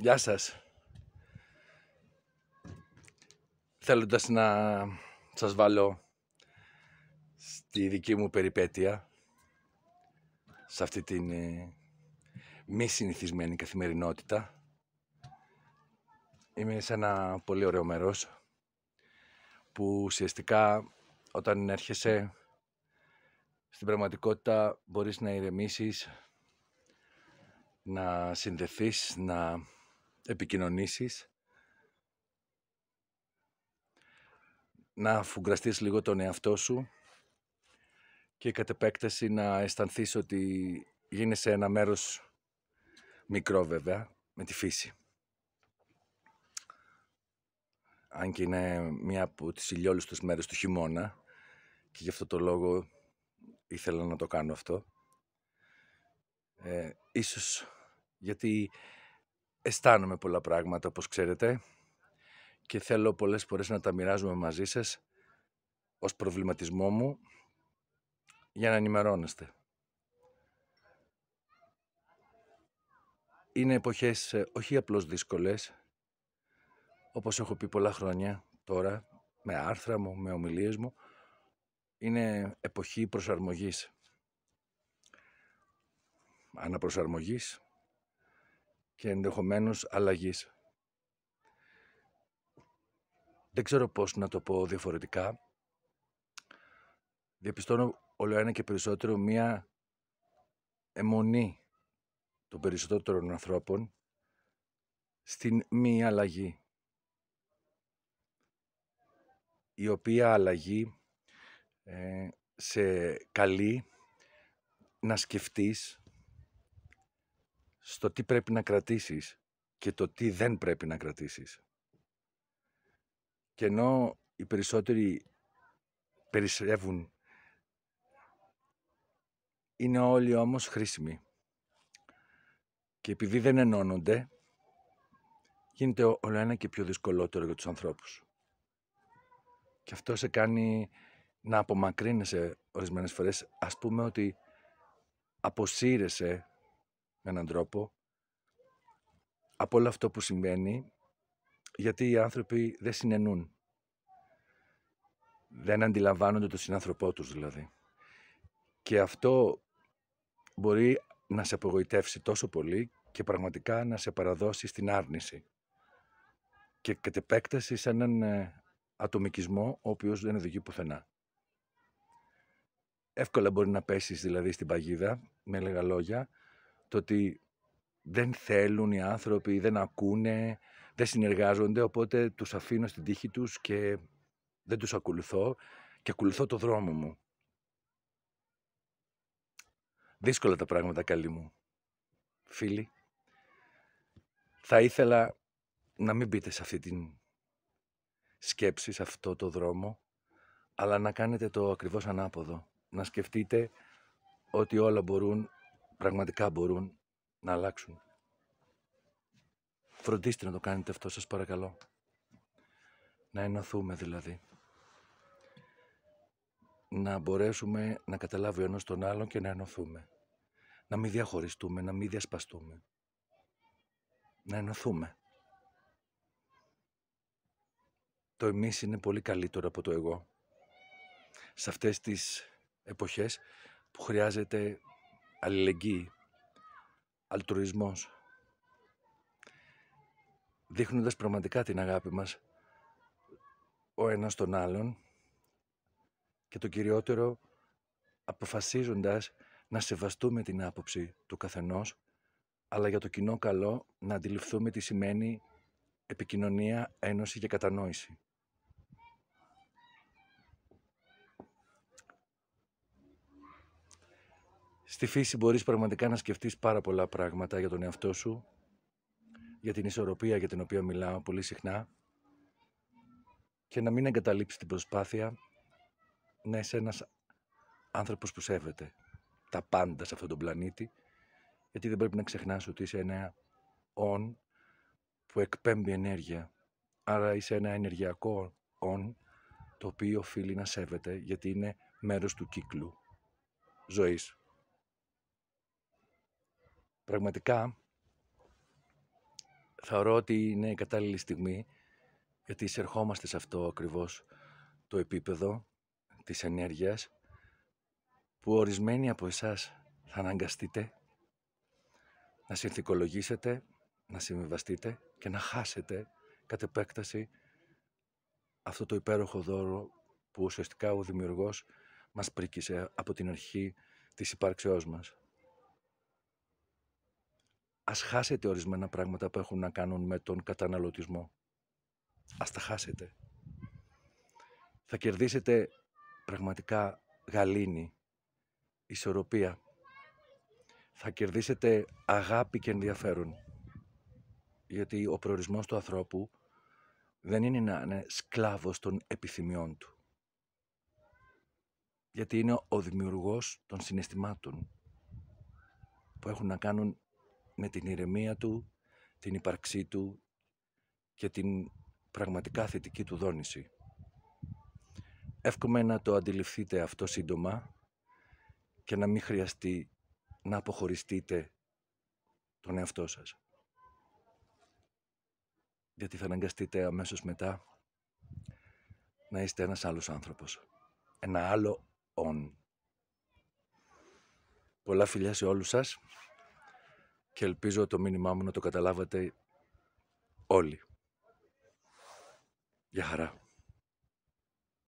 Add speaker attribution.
Speaker 1: Γεια σας. Θέλοντας να σας βάλω στη δική μου περιπέτεια, σε αυτή την ε, μη συνηθισμένη καθημερινότητα, είμαι σε ένα πολύ ωραίο μέρος, που ουσιαστικά όταν έρχεσαι στην πραγματικότητα μπορείς να ηρεμήσεις, να συνδεθείς, να επικοινωνήσεις, να φουγκραστείς λίγο τον εαυτό σου και κατ' επέκταση να αισθανθείς ότι γίνεσαι ένα μέρος μικρό βέβαια, με τη φύση. Αν και είναι μία από τις ηλιόλουστες μέρες του χειμώνα και γι' αυτό το λόγο ήθελα να το κάνω αυτό. Ε, ίσως γιατί αισθάνομαι πολλά πράγματα, όπως ξέρετε, και θέλω πολλές φορές να τα μοιράζουμε μαζί σας ως προβληματισμό μου για να ενημερώνεστε. Είναι εποχές ε, όχι απλώς δύσκολες, όπως έχω πει πολλά χρόνια τώρα, με άρθρα μου, με ομιλίες μου, είναι εποχή προσαρμογής. Αναπροσαρμογής, και ενδεχομένως αλλαγής. Δεν ξέρω πώς να το πω διαφορετικά. Διαπιστώνω όλο ένα και περισσότερο μία αιμονή των περισσότερων ανθρώπων στην μη αλλαγή. Η οποία αλλαγή ε, σε καλεί να σκεφτείς στο τι πρέπει να κρατήσεις και το τι δεν πρέπει να κρατήσεις. Και ενώ οι περισσότεροι περισσεύουν, είναι όλοι όμως χρήσιμοι. Και επειδή δεν ενώνονται, γίνεται όλο ένα και πιο δυσκολότερο για τους ανθρώπους. Και αυτό σε κάνει να απομακρύνεσαι ορισμένες φορές. Ας πούμε ότι αποσύρεσαι με έναν τρόπο από όλο αυτό που συμβαίνει γιατί οι άνθρωποι δεν συνενούν. Δεν αντιλαμβάνονται το συνάνθρωπό τους δηλαδή. Και αυτό μπορεί να σε απογοητεύσει τόσο πολύ και πραγματικά να σε παραδώσει στην άρνηση. Και κατ' επέκταση σε έναν ε, ατομικισμό ο οποίος δεν οδηγεί πουθενά. Εύκολα μπορεί να πέσεις δηλαδή στην παγίδα, με λίγα λόγια, το ότι δεν θέλουν οι άνθρωποι, δεν ακούνε, δεν συνεργάζονται, οπότε τους αφήνω στην τύχη τους και δεν τους ακολουθώ και ακολουθώ το δρόμο μου. Δύσκολα τα πράγματα, καλή μου. Φίλοι, θα ήθελα να μην μπείτε σε αυτή την σκέψη, σε αυτό το δρόμο, αλλά να κάνετε το ακριβώς ανάποδο. Να σκεφτείτε ότι όλα μπορούν πραγματικά μπορούν να αλλάξουν. Φροντίστε να το κάνετε αυτό, σας παρακαλώ. Να ενωθούμε δηλαδή. Να μπορέσουμε να καταλάβει ο ένας τον άλλον και να ενωθούμε. Να μην διαχωριστούμε, να μην διασπαστούμε. Να ενωθούμε. Το εμείς είναι πολύ καλύτερο από το εγώ. Σε αυτές τις εποχές που χρειάζεται αλληλεγγύη, αλτρουισμός, δείχνοντας πραγματικά την αγάπη μας ο ένας τον άλλον και το κυριότερο αποφασίζοντας να σεβαστούμε την άποψη του καθενός αλλά για το κοινό καλό να αντιληφθούμε τι σημαίνει επικοινωνία, ένωση και κατανόηση. Στη φύση μπορείς πραγματικά να σκεφτείς πάρα πολλά πράγματα για τον εαυτό σου, για την ισορροπία για την οποία μιλάω πολύ συχνά και να μην εγκαταλείψεις την προσπάθεια να είσαι ένας άνθρωπος που σέβεται τα πάντα σε αυτόν τον πλανήτη γιατί δεν πρέπει να ξεχνάς ότι είσαι ένα όν που εκπέμπει ενέργεια. Άρα είσαι ένα ενεργειακό όν το οποίο οφείλει να σέβεται γιατί είναι μέρος του κύκλου ζωής. Πραγματικά θεωρώ ότι είναι η κατάλληλη στιγμή γιατί εισερχόμαστε σε αυτό ακριβώς το επίπεδο της ενέργειας που ορισμένοι από εσάς θα αναγκαστείτε να συνθηκολογήσετε, να συμβιβαστείτε και να χάσετε κατ' επέκταση αυτό το υπέροχο δώρο που ουσιαστικά ο Δημιουργός μας πρίκησε από την αρχή της υπάρξεώς μας ας χάσετε ορισμένα πράγματα που έχουν να κάνουν με τον καταναλωτισμό. Ας τα χάσετε. Θα κερδίσετε πραγματικά γαλήνη, ισορροπία. Θα κερδίσετε αγάπη και ενδιαφέρον. Γιατί ο προορισμός του ανθρώπου δεν είναι να είναι σκλάβος των επιθυμιών του. Γιατί είναι ο δημιουργός των συναισθημάτων που έχουν να κάνουν με την ηρεμία του, την ύπαρξή του και την πραγματικά θετική του δόνηση. Εύχομαι να το αντιληφθείτε αυτό σύντομα και να μην χρειαστεί να αποχωριστείτε τον εαυτό σας. Γιατί θα αναγκαστείτε αμέσως μετά να είστε ένας άλλος άνθρωπος. Ένα άλλο «ον». Πολλά φιλιά σε όλους σας και ελπίζω το μήνυμά μου να το καταλάβατε όλοι. Γεια χαρά.